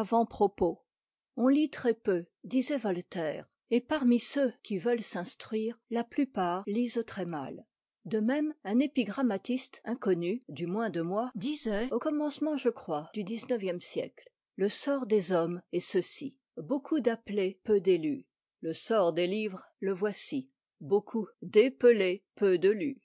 avant-propos on lit très peu disait voltaire et parmi ceux qui veulent s'instruire la plupart lisent très mal de même un épigrammatiste inconnu du moins de moi disait au commencement je crois du dix-neuvième siècle le sort des hommes est ceci beaucoup d'appelés peu d'élus le sort des livres le voici beaucoup d'épelés peu de lus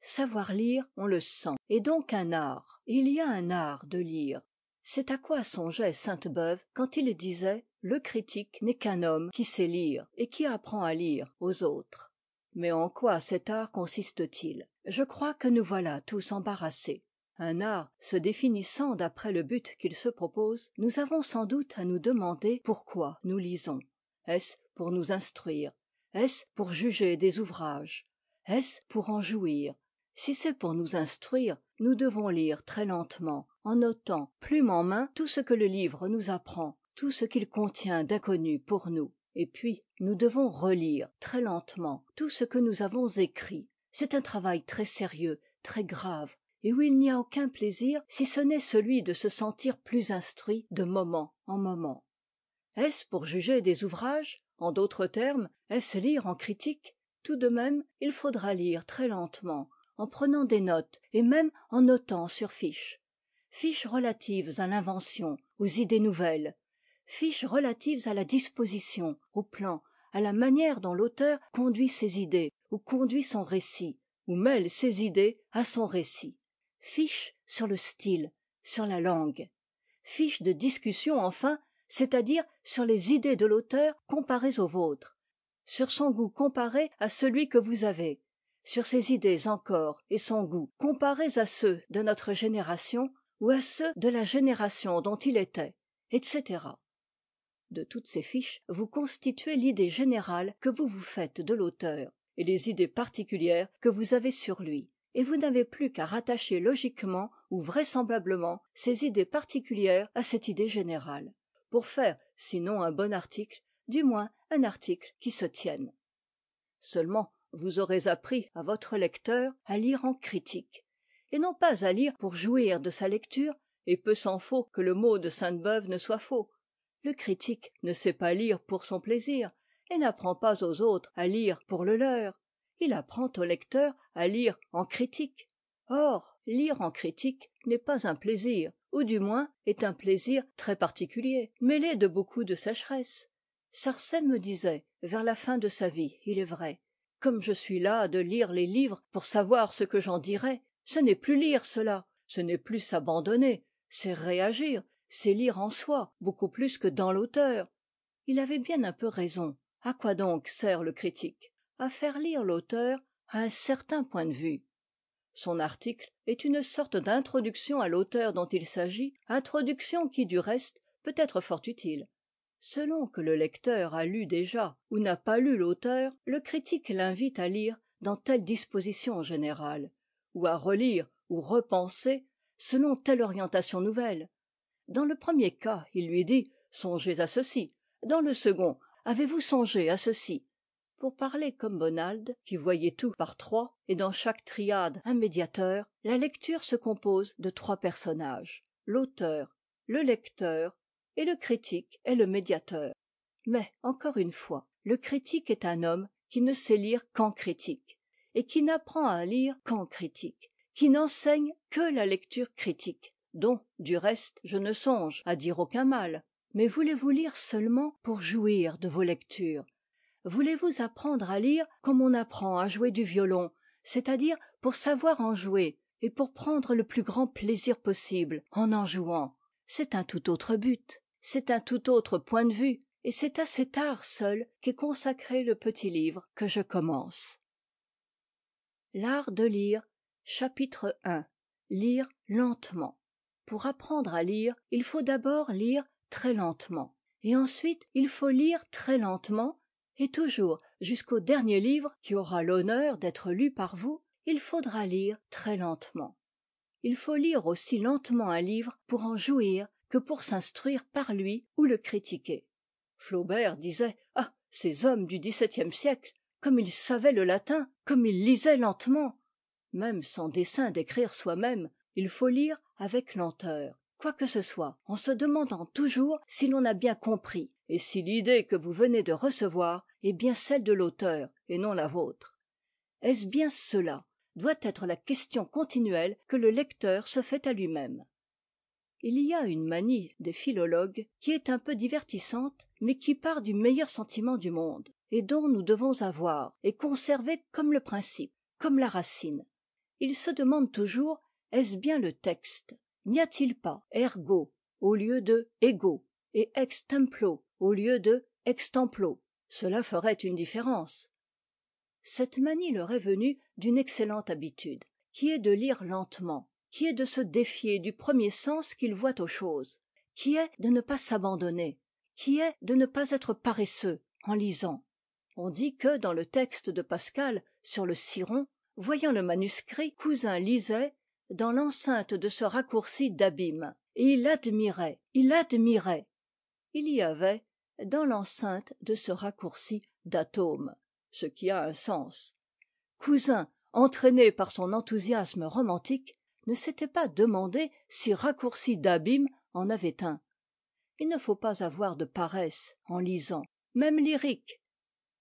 savoir lire on le sent est donc un art il y a un art de lire c'est à quoi songeait sainte-beuve quand il disait le critique n'est qu'un homme qui sait lire et qui apprend à lire aux autres mais en quoi cet art consiste t il je crois que nous voilà tous embarrassés un art se définissant d'après le but qu'il se propose nous avons sans doute à nous demander pourquoi nous lisons est-ce pour nous instruire est-ce pour juger des ouvrages est-ce pour en jouir si c'est pour nous instruire nous devons lire très lentement en notant plume en main tout ce que le livre nous apprend tout ce qu'il contient d'inconnu pour nous et puis nous devons relire très lentement tout ce que nous avons écrit c'est un travail très sérieux très grave et où il n'y a aucun plaisir si ce n'est celui de se sentir plus instruit de moment en moment est-ce pour juger des ouvrages en d'autres termes est-ce lire en critique tout de même il faudra lire très lentement en prenant des notes et même en notant sur fiche fiches relatives à l'invention aux idées nouvelles fiches relatives à la disposition au plan à la manière dont l'auteur conduit ses idées ou conduit son récit ou mêle ses idées à son récit fiches sur le style sur la langue fiches de discussion enfin c'est-à-dire sur les idées de l'auteur comparées aux vôtres sur son goût comparé à celui que vous avez sur ses idées encore et son goût comparés à ceux de notre génération ou à ceux de la génération dont il était etc de toutes ces fiches vous constituez l'idée générale que vous vous faites de l'auteur et les idées particulières que vous avez sur lui et vous n'avez plus qu'à rattacher logiquement ou vraisemblablement ces idées particulières à cette idée générale pour faire sinon un bon article du moins un article qui se tienne seulement vous aurez appris à votre lecteur à lire en critique et non pas à lire pour jouir de sa lecture et peu s'en faut que le mot de sainte-beuve ne soit faux le critique ne sait pas lire pour son plaisir et n'apprend pas aux autres à lire pour le leur il apprend au lecteur à lire en critique or lire en critique n'est pas un plaisir ou du moins est un plaisir très particulier mêlé de beaucoup de sécheresse Sarcène me disait vers la fin de sa vie il est vrai comme je suis là de lire les livres pour savoir ce que j'en dirai ce n'est plus lire cela ce n'est plus s'abandonner c'est réagir c'est lire en soi beaucoup plus que dans l'auteur il avait bien un peu raison à quoi donc sert le critique à faire lire l'auteur à un certain point de vue son article est une sorte d'introduction à l'auteur dont il s'agit introduction qui du reste peut être fort utile selon que le lecteur a lu déjà ou n'a pas lu l'auteur le critique l'invite à lire dans telle disposition générale ou à relire ou repenser selon telle orientation nouvelle dans le premier cas il lui dit songez à ceci dans le second avez-vous songé à ceci pour parler comme bonald qui voyait tout par trois et dans chaque triade un médiateur la lecture se compose de trois personnages l'auteur le lecteur et le critique est le médiateur mais encore une fois le critique est un homme qui ne sait lire qu'en critique et qui n'apprend à lire qu'en critique qui n'enseigne que la lecture critique dont du reste je ne songe à dire aucun mal mais voulez-vous lire seulement pour jouir de vos lectures voulez-vous apprendre à lire comme on apprend à jouer du violon c'est-à-dire pour savoir en jouer et pour prendre le plus grand plaisir possible en en jouant c'est un tout autre but c'est un tout autre point de vue et c'est à cet art seul qu'est consacré le petit livre que je commence l'art de lire chapitre i lire lentement pour apprendre à lire il faut d'abord lire très lentement et ensuite il faut lire très lentement et toujours jusqu'au dernier livre qui aura l'honneur d'être lu par vous il faudra lire très lentement il faut lire aussi lentement un livre pour en jouir que pour s'instruire par lui ou le critiquer flaubert disait ah ces hommes du dix siècle comme il savait le latin comme il lisait lentement même sans dessein d'écrire soi-même il faut lire avec lenteur quoi que ce soit en se demandant toujours si l'on a bien compris et si l'idée que vous venez de recevoir est bien celle de l'auteur et non la vôtre est-ce bien cela doit être la question continuelle que le lecteur se fait à lui-même il y a une manie des philologues qui est un peu divertissante mais qui part du meilleur sentiment du monde et dont nous devons avoir et conserver comme le principe comme la racine il se demande toujours est-ce bien le texte n'y a-t-il pas ergo au lieu de ego et ex templo au lieu de extemplo cela ferait une différence cette manie leur est venue d'une excellente habitude qui est de lire lentement qui est de se défier du premier sens qu'il voit aux choses qui est de ne pas s'abandonner qui est de ne pas être paresseux en lisant on dit que dans le texte de pascal sur le ciron voyant le manuscrit cousin lisait dans l'enceinte de ce raccourci d'abîme et il admirait il admirait il y avait dans l'enceinte de ce raccourci d'atome ce qui a un sens cousin entraîné par son enthousiasme romantique ne s'était pas demandé si raccourci d'abîme en avait un il ne faut pas avoir de paresse en lisant même lyrique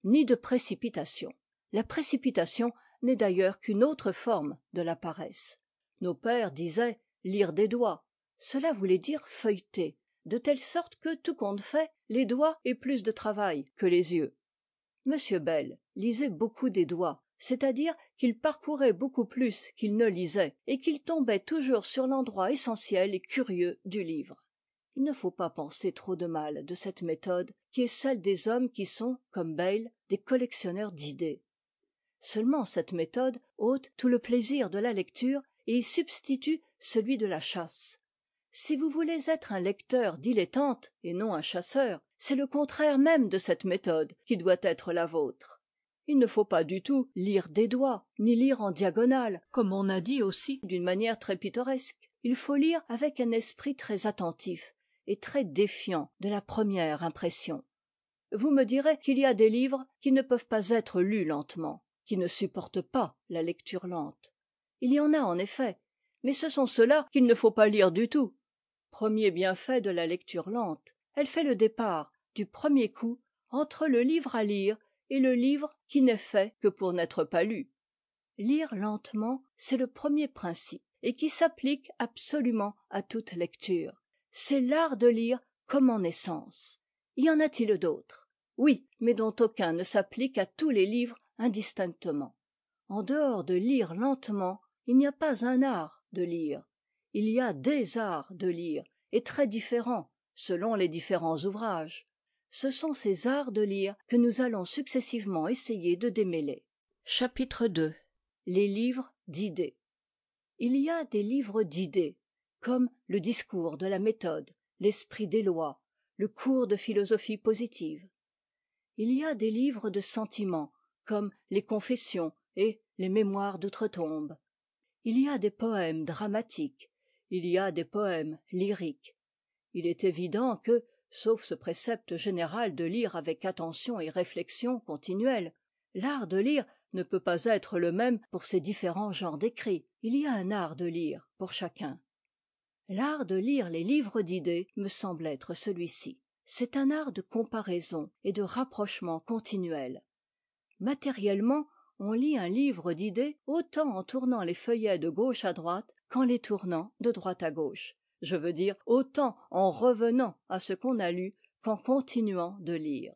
ni de précipitation la précipitation n'est d'ailleurs qu'une autre forme de la paresse nos pères disaient lire des doigts cela voulait dire feuilleter de telle sorte que tout compte fait les doigts aient plus de travail que les yeux m bell lisait beaucoup des doigts c'est-à-dire qu'il parcourait beaucoup plus qu'il ne lisait et qu'il tombait toujours sur l'endroit essentiel et curieux du livre il ne faut pas penser trop de mal de cette méthode qui est celle des hommes qui sont comme bayle des collectionneurs d'idées seulement cette méthode ôte tout le plaisir de la lecture et y substitue celui de la chasse si vous voulez être un lecteur dilettante et non un chasseur c'est le contraire même de cette méthode qui doit être la vôtre il ne faut pas du tout lire des doigts ni lire en diagonale comme on a dit aussi d'une manière très pittoresque il faut lire avec un esprit très attentif très défiant de la première impression vous me direz qu'il y a des livres qui ne peuvent pas être lus lentement qui ne supportent pas la lecture lente il y en a en effet mais ce sont ceux-là qu'il ne faut pas lire du tout premier bienfait de la lecture lente elle fait le départ du premier coup entre le livre à lire et le livre qui n'est fait que pour n'être pas lu lire lentement c'est le premier principe et qui s'applique absolument à toute lecture c'est l'art de lire comme en essence y en a-t-il d'autres oui mais dont aucun ne s'applique à tous les livres indistinctement en dehors de lire lentement il n'y a pas un art de lire il y a des arts de lire et très différents selon les différents ouvrages ce sont ces arts de lire que nous allons successivement essayer de démêler chapitre II. les livres d'idées il y a des livres d'idées comme le discours de la méthode l'esprit des lois le cours de philosophie positive il y a des livres de sentiments comme les confessions et les mémoires d'outre-tombe il y a des poèmes dramatiques il y a des poèmes lyriques il est évident que sauf ce précepte général de lire avec attention et réflexion continuelle l'art de lire ne peut pas être le même pour ces différents genres d'écrits il y a un art de lire pour chacun l'art de lire les livres d'idées me semble être celui-ci c'est un art de comparaison et de rapprochement continuel. matériellement on lit un livre d'idées autant en tournant les feuillets de gauche à droite qu'en les tournant de droite à gauche je veux dire autant en revenant à ce qu'on a lu qu'en continuant de lire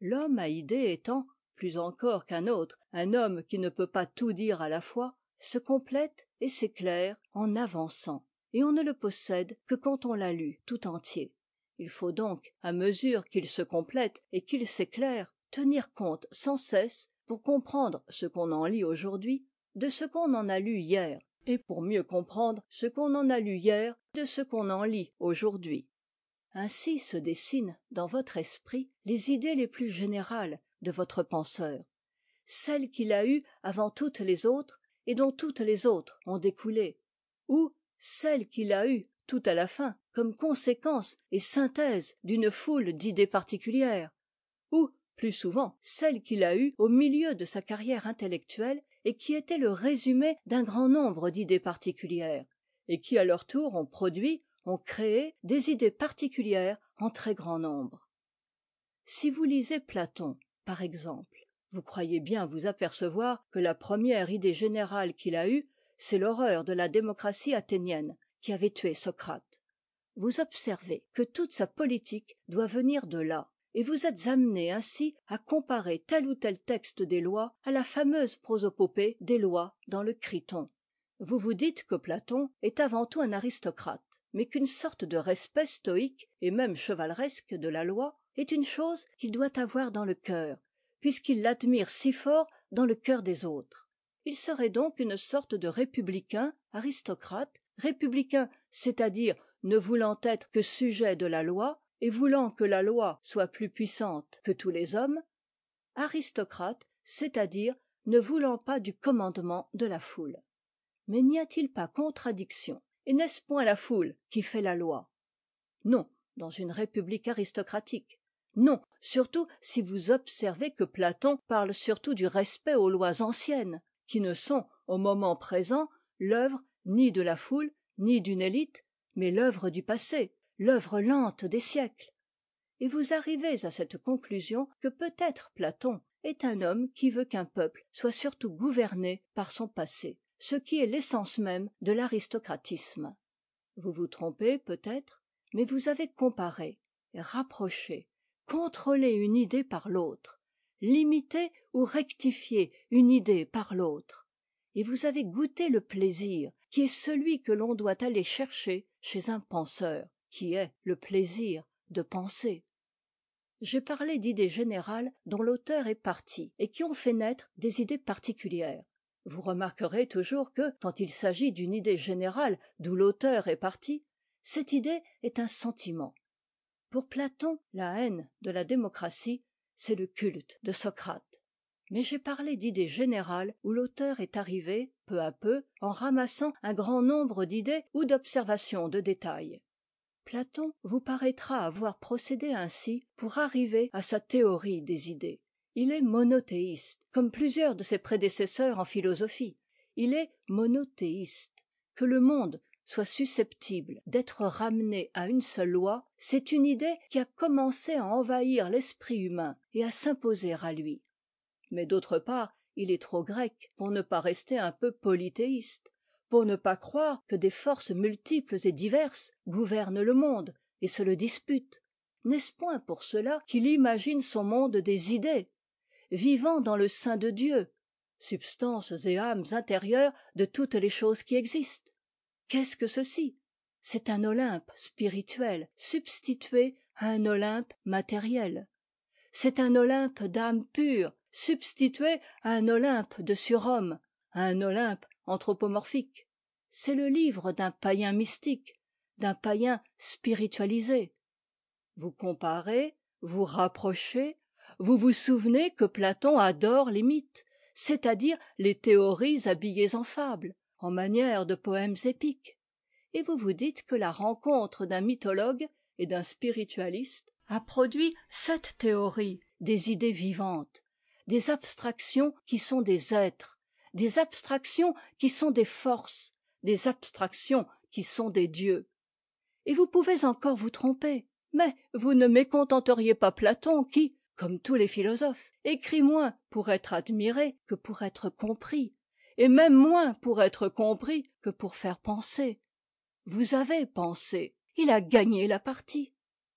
l'homme à idées étant plus encore qu'un autre un homme qui ne peut pas tout dire à la fois se complète et s'éclaire en avançant et on ne le possède que quand on l'a lu tout entier il faut donc à mesure qu'il se complète et qu'il s'éclaire tenir compte sans cesse pour comprendre ce qu'on en lit aujourd'hui de ce qu'on en a lu hier et pour mieux comprendre ce qu'on en a lu hier de ce qu'on en lit aujourd'hui ainsi se dessinent dans votre esprit les idées les plus générales de votre penseur celles qu'il a eues avant toutes les autres et dont toutes les autres ont découlé ou celle qu'il a eue tout à la fin comme conséquence et synthèse d'une foule d'idées particulières ou plus souvent celle qu'il a eue au milieu de sa carrière intellectuelle et qui était le résumé d'un grand nombre d'idées particulières et qui à leur tour ont produit ont créé des idées particulières en très grand nombre si vous lisez platon par exemple vous croyez bien vous apercevoir que la première idée générale qu'il a eue c'est l'horreur de la démocratie athénienne qui avait tué socrate vous observez que toute sa politique doit venir de là et vous êtes amené ainsi à comparer tel ou tel texte des lois à la fameuse prosopopée des lois dans le criton vous vous dites que platon est avant tout un aristocrate mais qu'une sorte de respect stoïque et même chevaleresque de la loi est une chose qu'il doit avoir dans le cœur puisqu'il l'admire si fort dans le cœur des autres il serait donc une sorte de républicain aristocrate républicain c'est-à-dire ne voulant être que sujet de la loi et voulant que la loi soit plus puissante que tous les hommes aristocrate c'est-à-dire ne voulant pas du commandement de la foule mais n'y a-t-il pas contradiction et n'est-ce point la foule qui fait la loi non dans une république aristocratique non surtout si vous observez que platon parle surtout du respect aux lois anciennes qui ne sont au moment présent l'œuvre ni de la foule ni d'une élite mais l'œuvre du passé l'œuvre lente des siècles et vous arrivez à cette conclusion que peut-être platon est un homme qui veut qu'un peuple soit surtout gouverné par son passé ce qui est l'essence même de l'aristocratisme vous vous trompez peut-être mais vous avez comparé rapproché contrôlé une idée par l'autre limiter ou rectifier une idée par l'autre et vous avez goûté le plaisir qui est celui que l'on doit aller chercher chez un penseur qui est le plaisir de penser j'ai parlé d'idées générales dont l'auteur est parti et qui ont fait naître des idées particulières vous remarquerez toujours que quand il s'agit d'une idée générale d'où l'auteur est parti cette idée est un sentiment pour platon la haine de la démocratie c'est le culte de socrate mais j'ai parlé d'idées générales où l'auteur est arrivé peu à peu en ramassant un grand nombre d'idées ou d'observations de détails. platon vous paraîtra avoir procédé ainsi pour arriver à sa théorie des idées il est monothéiste comme plusieurs de ses prédécesseurs en philosophie il est monothéiste que le monde soit susceptible d'être ramené à une seule loi c'est une idée qui a commencé à envahir l'esprit humain et à s'imposer à lui mais d'autre part il est trop grec pour ne pas rester un peu polythéiste pour ne pas croire que des forces multiples et diverses gouvernent le monde et se le disputent n'est-ce point pour cela qu'il imagine son monde des idées vivant dans le sein de dieu substances et âmes intérieures de toutes les choses qui existent qu'est-ce que ceci c'est un olympe spirituel substitué à un olympe matériel c'est un olympe d'âme pure substitué à un olympe de surhomme à un olympe anthropomorphique c'est le livre d'un païen mystique d'un païen spiritualisé vous comparez vous rapprochez vous vous souvenez que platon adore les mythes c'est-à-dire les théories habillées en fables en manière de poèmes épiques et vous vous dites que la rencontre d'un mythologue et d'un spiritualiste a produit cette théorie des idées vivantes des abstractions qui sont des êtres des abstractions qui sont des forces des abstractions qui sont des dieux et vous pouvez encore vous tromper mais vous ne mécontenteriez pas platon qui comme tous les philosophes écrit moins pour être admiré que pour être compris et même moins pour être compris que pour faire penser vous avez pensé il a gagné la partie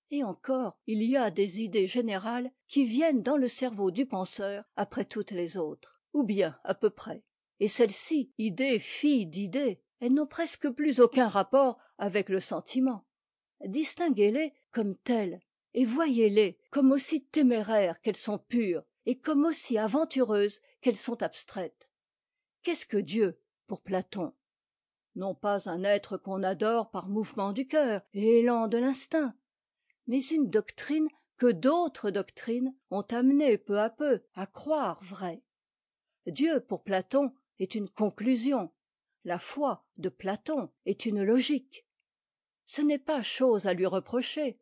et encore il y a des idées générales qui viennent dans le cerveau du penseur après toutes les autres ou bien à peu près et celles ci idées filles d'idées, elles n'ont presque plus aucun rapport avec le sentiment distinguez les comme telles et voyez-les comme aussi téméraires qu'elles sont pures et comme aussi aventureuses qu'elles sont abstraites qu'est-ce que dieu pour platon non pas un être qu'on adore par mouvement du cœur et élan de l'instinct mais une doctrine que d'autres doctrines ont amené peu à peu à croire vraie dieu pour platon est une conclusion la foi de platon est une logique ce n'est pas chose à lui reprocher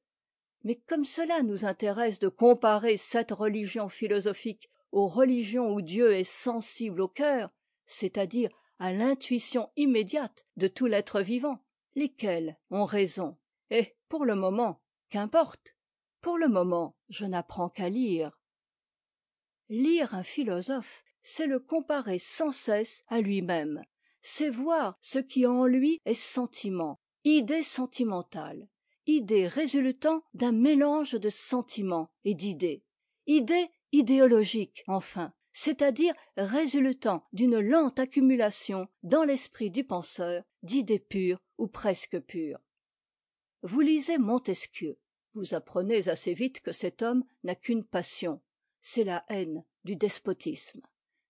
mais comme cela nous intéresse de comparer cette religion philosophique aux religions où dieu est sensible au cœur c'est-à-dire à l'intuition immédiate de tout l'être vivant lesquels ont raison et eh, pour le moment qu'importe pour le moment je n'apprends qu'à lire lire un philosophe c'est le comparer sans cesse à lui-même c'est voir ce qui en lui est sentiment idée sentimentale idée résultant d'un mélange de sentiment et d'idées idée idéologique enfin c'est-à-dire résultant d'une lente accumulation dans l'esprit du penseur d'idées pures ou presque pures vous lisez montesquieu vous apprenez assez vite que cet homme n'a qu'une passion c'est la haine du despotisme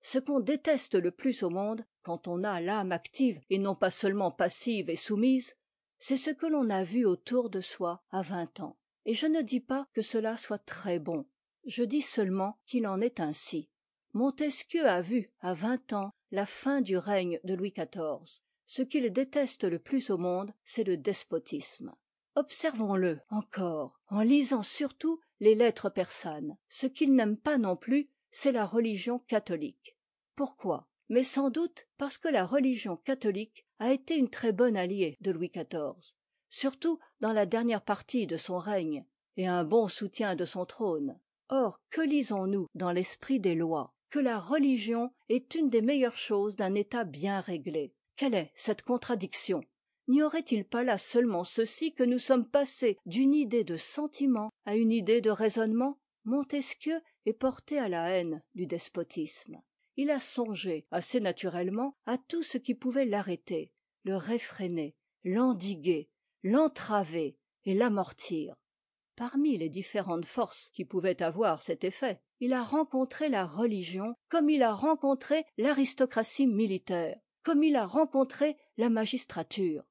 ce qu'on déteste le plus au monde quand on a l'âme active et non pas seulement passive et soumise c'est ce que l'on a vu autour de soi à vingt ans et je ne dis pas que cela soit très bon je dis seulement qu'il en est ainsi montesquieu a vu à vingt ans la fin du règne de louis xiv ce qu'il déteste le plus au monde c'est le despotisme observons le encore en lisant surtout les lettres persanes ce qu'il n'aime pas non plus c'est la religion catholique pourquoi mais sans doute parce que la religion catholique a été une très-bonne alliée de louis xiv surtout dans la dernière partie de son règne et un bon soutien de son trône or que lisons nous dans l'esprit des lois que la religion est une des meilleures choses d'un état bien réglé quelle est cette contradiction n'y aurait-il pas là seulement ceci que nous sommes passés d'une idée de sentiment à une idée de raisonnement montesquieu est porté à la haine du despotisme il a songé assez naturellement à tout ce qui pouvait l'arrêter le réfréner l'endiguer l'entraver et l'amortir parmi les différentes forces qui pouvaient avoir cet effet il a rencontré la religion comme il a rencontré l'aristocratie militaire comme il a rencontré la magistrature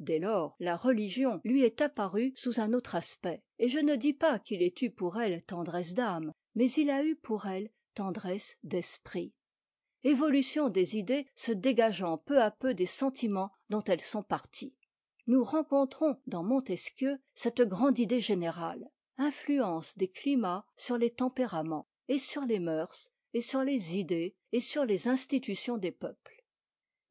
dès lors la religion lui est apparue sous un autre aspect et je ne dis pas qu'il ait eu pour elle tendresse d'âme mais il a eu pour elle tendresse d'esprit évolution des idées se dégageant peu à peu des sentiments dont elles sont parties nous rencontrons dans montesquieu cette grande idée générale influence des climats sur les tempéraments et sur les mœurs et sur les idées et sur les institutions des peuples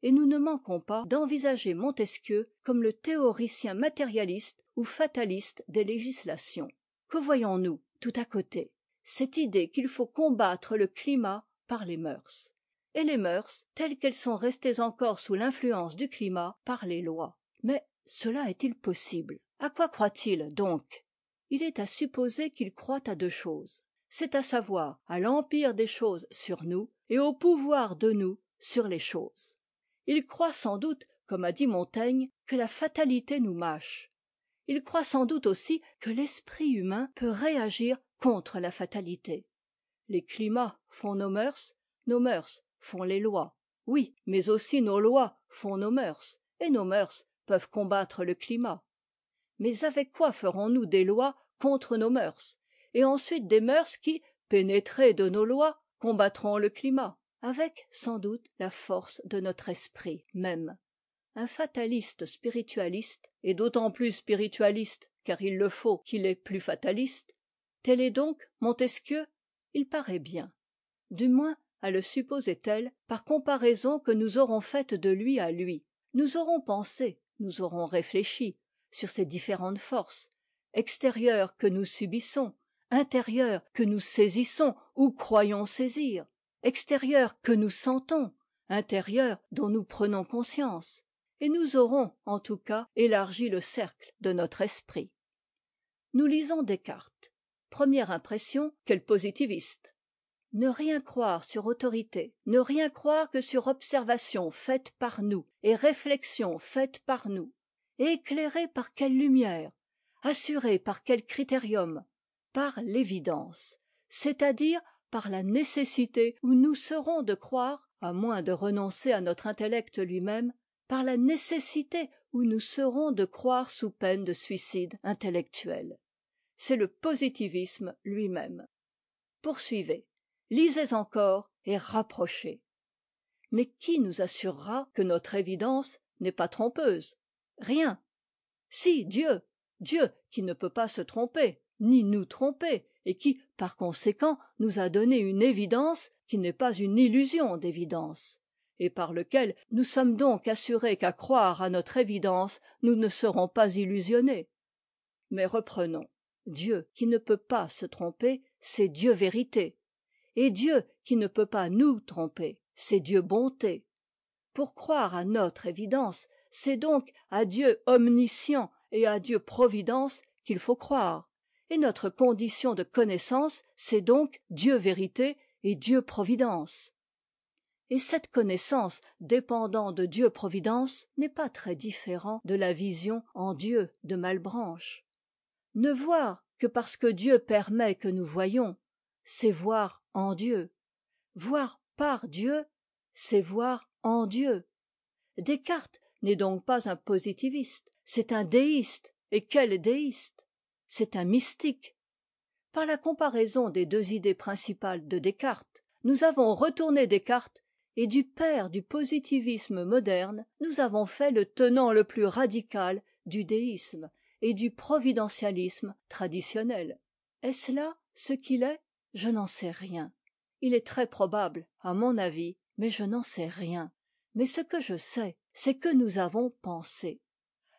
et nous ne manquons pas d'envisager montesquieu comme le théoricien matérialiste ou fataliste des législations que voyons-nous tout à côté cette idée qu'il faut combattre le climat par les mœurs et les mœurs telles qu'elles sont restées encore sous l'influence du climat par les lois mais cela est-il possible à quoi croit-il donc il est à supposer qu'il croit à deux choses c'est à savoir à l'empire des choses sur nous et au pouvoir de nous sur les choses il croit sans doute comme a dit montaigne que la fatalité nous mâche il croit sans doute aussi que l'esprit humain peut réagir contre la fatalité les climats font nos mœurs nos mœurs font les lois oui mais aussi nos lois font nos mœurs et nos mœurs peuvent combattre le climat mais avec quoi ferons-nous des lois contre nos mœurs et ensuite des mœurs qui pénétrées de nos lois combattront le climat avec sans doute la force de notre esprit même un fataliste spiritualiste et d'autant plus spiritualiste car il le faut qu'il est plus fataliste tel est donc montesquieu il paraît bien du moins à le supposer tel par comparaison que nous aurons faite de lui à lui nous aurons pensé nous aurons réfléchi sur ces différentes forces extérieures que nous subissons intérieures que nous saisissons ou croyons saisir extérieures que nous sentons intérieures dont nous prenons conscience et nous aurons en tout cas élargi le cercle de notre esprit nous lisons descartes première impression quel positiviste ne rien croire sur autorité ne rien croire que sur observation faite par nous et réflexion faite par nous Éclairé par quelle lumière Assuré par quel critérium par l'évidence c'est-à-dire par la nécessité où nous serons de croire à moins de renoncer à notre intellect lui-même par la nécessité où nous serons de croire sous peine de suicide intellectuel c'est le positivisme lui-même poursuivez lisez encore et rapprochez mais qui nous assurera que notre évidence n'est pas trompeuse rien si dieu dieu qui ne peut pas se tromper ni nous tromper et qui par conséquent nous a donné une évidence qui n'est pas une illusion d'évidence et par lequel nous sommes donc assurés qu'à croire à notre évidence nous ne serons pas illusionnés mais reprenons dieu qui ne peut pas se tromper c'est dieu vérité et dieu qui ne peut pas nous tromper c'est dieu bonté pour croire à notre évidence c'est donc à dieu omniscient et à dieu providence qu'il faut croire et notre condition de connaissance c'est donc dieu vérité et dieu providence et cette connaissance dépendant de dieu providence n'est pas très différent de la vision en dieu de Malbranche. ne voir que parce que dieu permet que nous voyons, c'est voir en dieu voir par dieu c'est voir dieu descartes n'est donc pas un positiviste c'est un déiste et quel déiste c'est un mystique par la comparaison des deux idées principales de descartes nous avons retourné descartes et du père du positivisme moderne nous avons fait le tenant le plus radical du déisme et du providentialisme traditionnel. est-ce là ce qu'il est je n'en sais rien il est très probable à mon avis mais je n'en sais rien mais ce que je sais c'est que nous avons pensé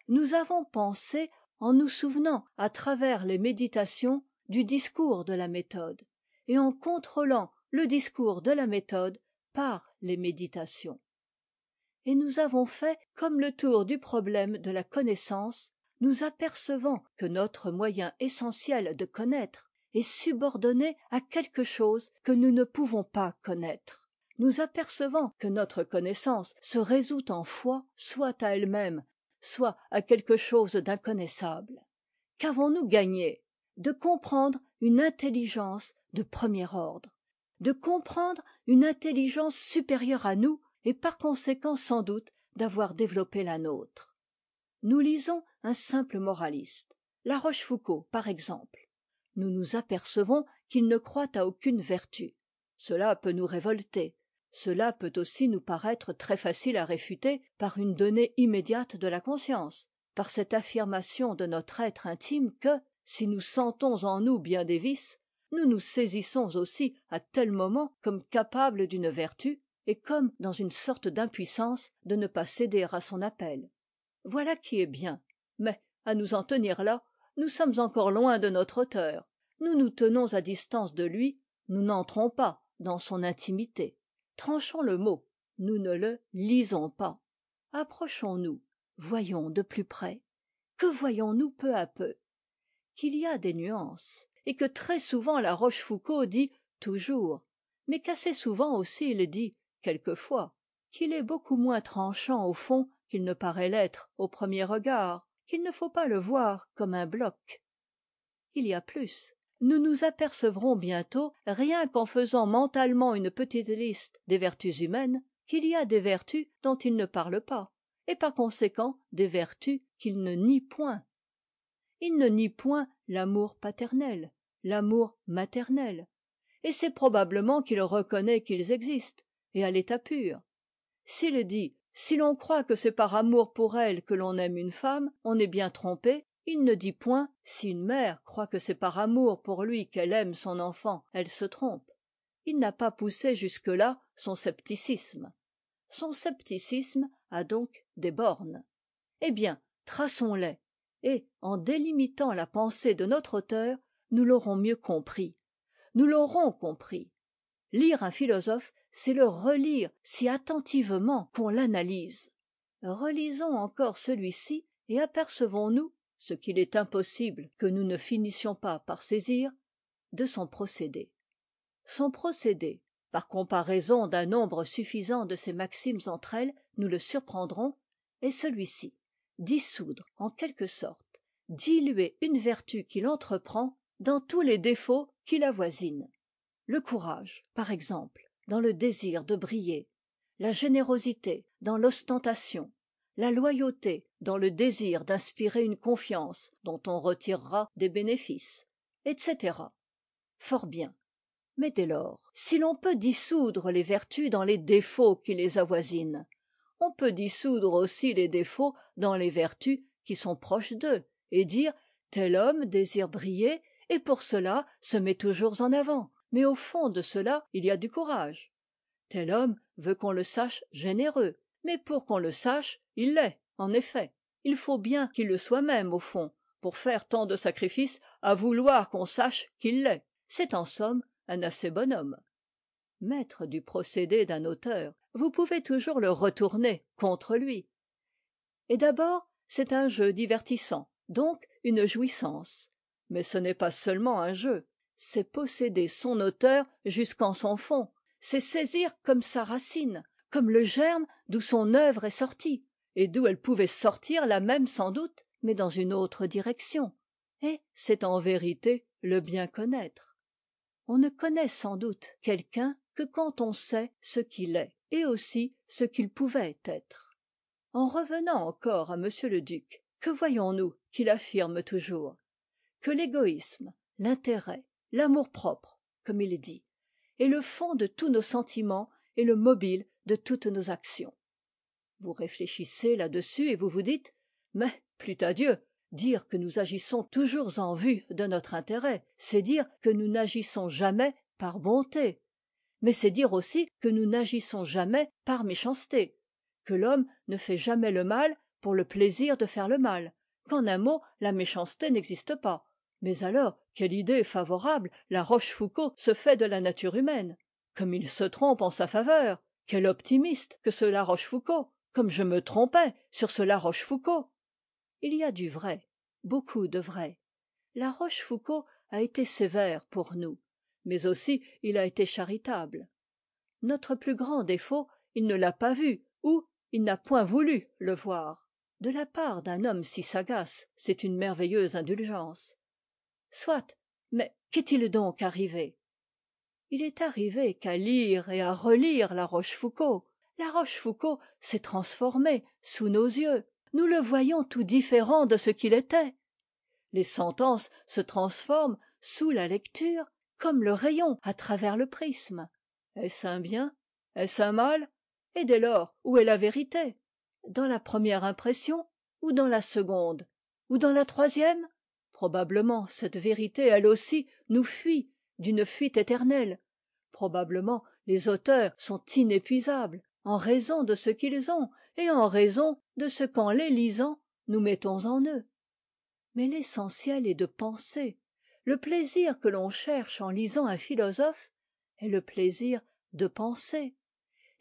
nous avons pensé en nous souvenant à travers les méditations du discours de la méthode et en contrôlant le discours de la méthode par les méditations et nous avons fait comme le tour du problème de la connaissance nous apercevant que notre moyen essentiel de connaître est subordonné à quelque chose que nous ne pouvons pas connaître nous apercevant que notre connaissance se résout en foi soit à elle-même soit à quelque chose d'inconnaissable qu'avons-nous gagné de comprendre une intelligence de premier ordre de comprendre une intelligence supérieure à nous et par conséquent sans doute d'avoir développé la nôtre nous lisons un simple moraliste la rochefoucauld par exemple nous nous apercevons qu'il ne croit à aucune vertu cela peut nous révolter cela peut aussi nous paraître très facile à réfuter par une donnée immédiate de la conscience par cette affirmation de notre être intime que si nous sentons en nous bien des vices nous nous saisissons aussi à tel moment comme capables d'une vertu et comme dans une sorte d'impuissance de ne pas céder à son appel voilà qui est bien mais à nous en tenir là nous sommes encore loin de notre auteur nous nous tenons à distance de lui nous n'entrons pas dans son intimité tranchons le mot nous ne le lisons pas approchons nous voyons de plus près que voyons-nous peu à peu qu'il y a des nuances et que très souvent la rochefoucauld dit toujours mais qu'assez souvent aussi il dit quelquefois qu'il est beaucoup moins tranchant au fond qu'il ne paraît l'être au premier regard qu'il ne faut pas le voir comme un bloc il y a plus nous nous apercevrons bientôt rien qu'en faisant mentalement une petite liste des vertus humaines qu'il y a des vertus dont il ne parle pas et par conséquent des vertus qu'il ne nie point il ne nie point l'amour paternel l'amour maternel et c'est probablement qu'il reconnaît qu'ils existent et à l'état pur s'il dit si l'on croit que c'est par amour pour elle que l'on aime une femme on est bien trompé il ne dit point si une mère croit que c'est par amour pour lui qu'elle aime son enfant elle se trompe il n'a pas poussé jusque-là son scepticisme son scepticisme a donc des bornes eh bien traçons les et en délimitant la pensée de notre auteur nous l'aurons mieux compris nous l'aurons compris lire un philosophe c'est le relire si attentivement qu'on l'analyse relisons encore celui-ci et apercevons nous ce qu'il est impossible que nous ne finissions pas par saisir de son procédé son procédé par comparaison d'un nombre suffisant de ses maximes entre elles nous le surprendrons est celui-ci dissoudre en quelque sorte diluer une vertu qu'il entreprend dans tous les défauts qui l'avoisinent le courage par exemple dans le désir de briller la générosité dans l'ostentation la loyauté dans le désir d'inspirer une confiance dont on retirera des bénéfices etc fort bien mais dès lors si l'on peut dissoudre les vertus dans les défauts qui les avoisinent on peut dissoudre aussi les défauts dans les vertus qui sont proches d'eux et dire tel homme désire briller et pour cela se met toujours en avant mais au fond de cela il y a du courage tel homme veut qu'on le sache généreux mais pour qu'on le sache il l'est en effet il faut bien qu'il le soit même au fond pour faire tant de sacrifices à vouloir qu'on sache qu'il l'est c'est en somme un assez bon homme maître du procédé d'un auteur vous pouvez toujours le retourner contre lui et d'abord c'est un jeu divertissant donc une jouissance mais ce n'est pas seulement un jeu c'est posséder son auteur jusqu'en son fond c'est saisir comme sa racine comme le germe d'où son œuvre est sortie et d'où elle pouvait sortir la même sans doute mais dans une autre direction et c'est en vérité le bien connaître on ne connaît sans doute quelqu'un que quand on sait ce qu'il est et aussi ce qu'il pouvait être en revenant encore à m le duc que voyons-nous qu'il affirme toujours que l'égoïsme l'intérêt l'amour-propre comme il dit est le fond de tous nos sentiments et le mobile de toutes nos actions vous réfléchissez là-dessus et vous vous dites mais plût à dieu dire que nous agissons toujours en vue de notre intérêt c'est dire que nous n'agissons jamais par bonté mais c'est dire aussi que nous n'agissons jamais par méchanceté que l'homme ne fait jamais le mal pour le plaisir de faire le mal qu'en un mot la méchanceté n'existe pas mais alors quelle idée favorable la rochefoucauld se fait de la nature humaine comme il se trompe en sa faveur quel optimiste que ce la rochefoucauld comme je me trompais sur ce la rochefoucauld il y a du vrai beaucoup de vrai la rochefoucauld a été sévère pour nous mais aussi il a été charitable notre plus grand défaut il ne l'a pas vu ou il n'a point voulu le voir de la part d'un homme si sagace c'est une merveilleuse indulgence soit mais qu'est-il donc arrivé il est arrivé qu'à lire et à relire la rochefoucauld la rochefoucauld s'est transformé sous nos yeux nous le voyons tout différent de ce qu'il était les sentences se transforment sous la lecture comme le rayon à travers le prisme est-ce un bien est-ce un mal et dès lors où est la vérité dans la première impression ou dans la seconde ou dans la troisième probablement cette vérité elle aussi nous fuit d'une fuite éternelle probablement les auteurs sont inépuisables en raison de ce qu'ils ont et en raison de ce qu'en les lisant nous mettons en eux mais l'essentiel est de penser le plaisir que l'on cherche en lisant un philosophe est le plaisir de penser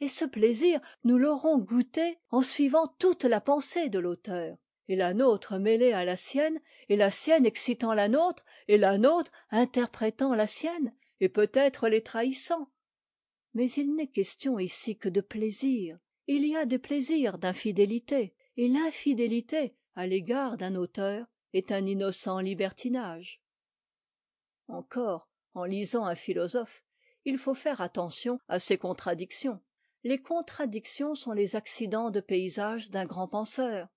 et ce plaisir nous l'aurons goûté en suivant toute la pensée de l'auteur et la nôtre mêlée à la sienne et la sienne excitant la nôtre et la nôtre interprétant la sienne et peut-être les trahissant mais il n'est question ici que de plaisir. il y a des plaisirs d'infidélité et l'infidélité à l'égard d'un auteur est un innocent libertinage encore en lisant un philosophe il faut faire attention à ses contradictions les contradictions sont les accidents de paysage d'un grand penseur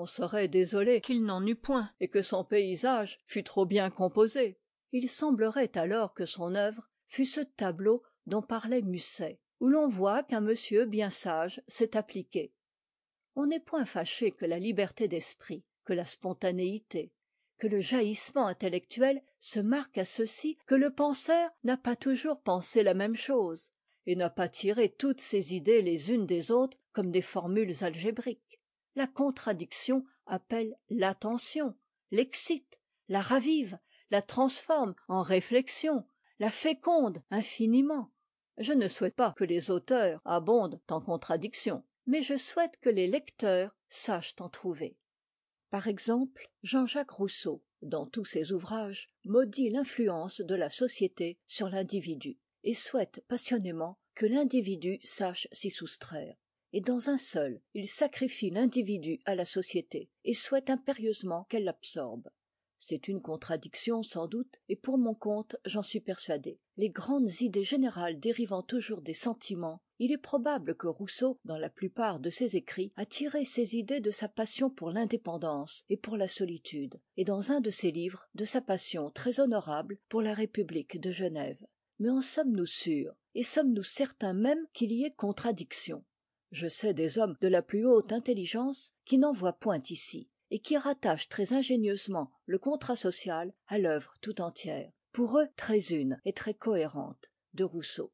on serait désolé qu'il n'en eût point et que son paysage fût trop bien composé il semblerait alors que son œuvre fût ce tableau dont parlait musset où l'on voit qu'un monsieur bien sage s'est appliqué on n'est point fâché que la liberté d'esprit que la spontanéité que le jaillissement intellectuel se marquent à ceci que le penseur n'a pas toujours pensé la même chose et n'a pas tiré toutes ses idées les unes des autres comme des formules algébriques la contradiction appelle l'attention l'excite la ravive la transforme en réflexion la féconde infiniment je ne souhaite pas que les auteurs abondent en contradictions mais je souhaite que les lecteurs sachent en trouver par exemple jean-jacques rousseau dans tous ses ouvrages maudit l'influence de la société sur l'individu et souhaite passionnément que l'individu sache s'y soustraire et dans un seul il sacrifie l'individu à la société et souhaite impérieusement qu'elle l'absorbe c'est une contradiction sans doute et pour mon compte j'en suis persuadé les grandes idées générales dérivant toujours des sentiments il est probable que rousseau dans la plupart de ses écrits a tiré ses idées de sa passion pour l'indépendance et pour la solitude et dans un de ses livres de sa passion très honorable pour la république de genève mais en sommes-nous sûrs et sommes-nous certains même qu'il y ait contradiction je sais des hommes de la plus haute intelligence qui n'en voient point ici et qui rattachent très ingénieusement le contrat social à l'œuvre tout entière pour eux très une et très cohérente de rousseau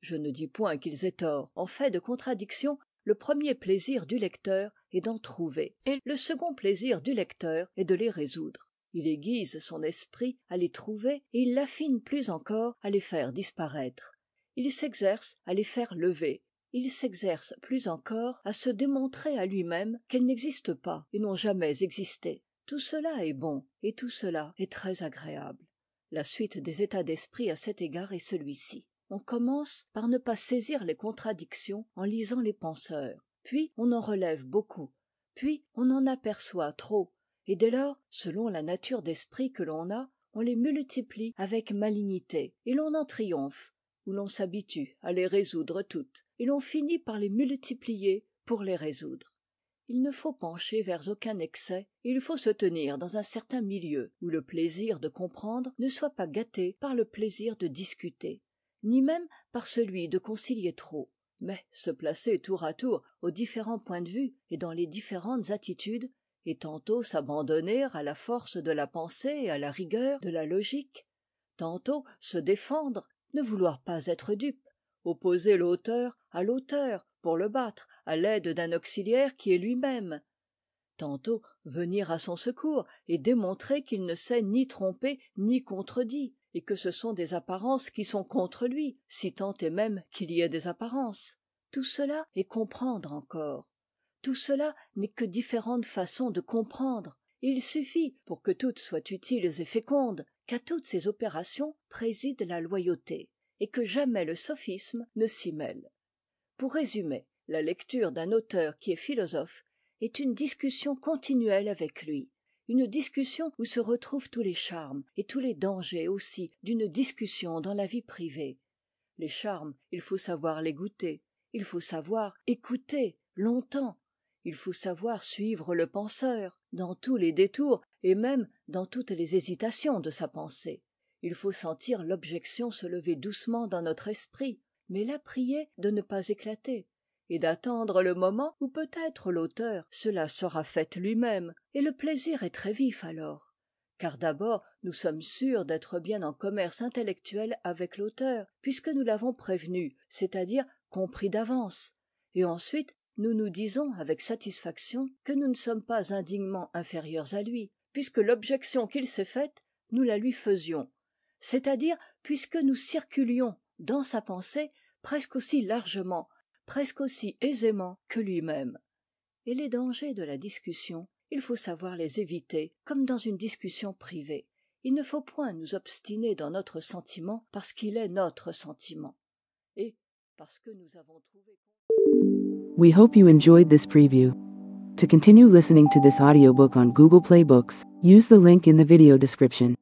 je ne dis point qu'ils aient tort en fait de contradiction le premier plaisir du lecteur est d'en trouver et le second plaisir du lecteur est de les résoudre il aiguise son esprit à les trouver et il l'affine plus encore à les faire disparaître il s'exerce à les faire lever il s'exerce plus encore à se démontrer à lui-même qu'elles n'existent pas et n'ont jamais existé tout cela est bon et tout cela est très agréable la suite des états d'esprit à cet égard est celui-ci on commence par ne pas saisir les contradictions en lisant les penseurs puis on en relève beaucoup puis on en aperçoit trop et dès lors selon la nature d'esprit que l'on a on les multiplie avec malignité et l'on en triomphe où l'on s'habitue à les résoudre toutes et l'on finit par les multiplier pour les résoudre il ne faut pencher vers aucun excès et il faut se tenir dans un certain milieu où le plaisir de comprendre ne soit pas gâté par le plaisir de discuter ni même par celui de concilier trop mais se placer tour à tour aux différents points de vue et dans les différentes attitudes et tantôt s'abandonner à la force de la pensée et à la rigueur de la logique tantôt se défendre ne vouloir pas être dupe opposer l'auteur à l'auteur pour le battre à l'aide d'un auxiliaire qui est lui-même tantôt venir à son secours et démontrer qu'il ne sait ni tromper ni contredit et que ce sont des apparences qui sont contre lui si tant est même qu'il y ait des apparences tout cela est comprendre encore tout cela n'est que différentes façons de comprendre et il suffit pour que toutes soient utiles et fécondes toutes ces opérations préside la loyauté et que jamais le sophisme ne s'y mêle pour résumer la lecture d'un auteur qui est philosophe est une discussion continuelle avec lui une discussion où se retrouvent tous les charmes et tous les dangers aussi d'une discussion dans la vie privée les charmes il faut savoir les goûter il faut savoir écouter longtemps il faut savoir suivre le penseur dans tous les détours et même dans toutes les hésitations de sa pensée il faut sentir l'objection se lever doucement dans notre esprit mais la prier de ne pas éclater et d'attendre le moment où peut-être l'auteur cela sera fait lui-même et le plaisir est très vif alors car d'abord nous sommes sûrs d'être bien en commerce intellectuel avec l'auteur puisque nous l'avons prévenu c'est-à-dire compris d'avance et ensuite nous nous disons avec satisfaction que nous ne sommes pas indignement inférieurs à lui puisque l'objection qu'il s'est faite nous la lui faisions c'est-à-dire puisque nous circulions dans sa pensée presque aussi largement presque aussi aisément que lui-même et les dangers de la discussion il faut savoir les éviter comme dans une discussion privée il ne faut point nous obstiner dans notre sentiment parce qu'il est notre sentiment et parce que nous avons trouvé To continue listening to this audiobook on Google Play Books, use the link in the video description.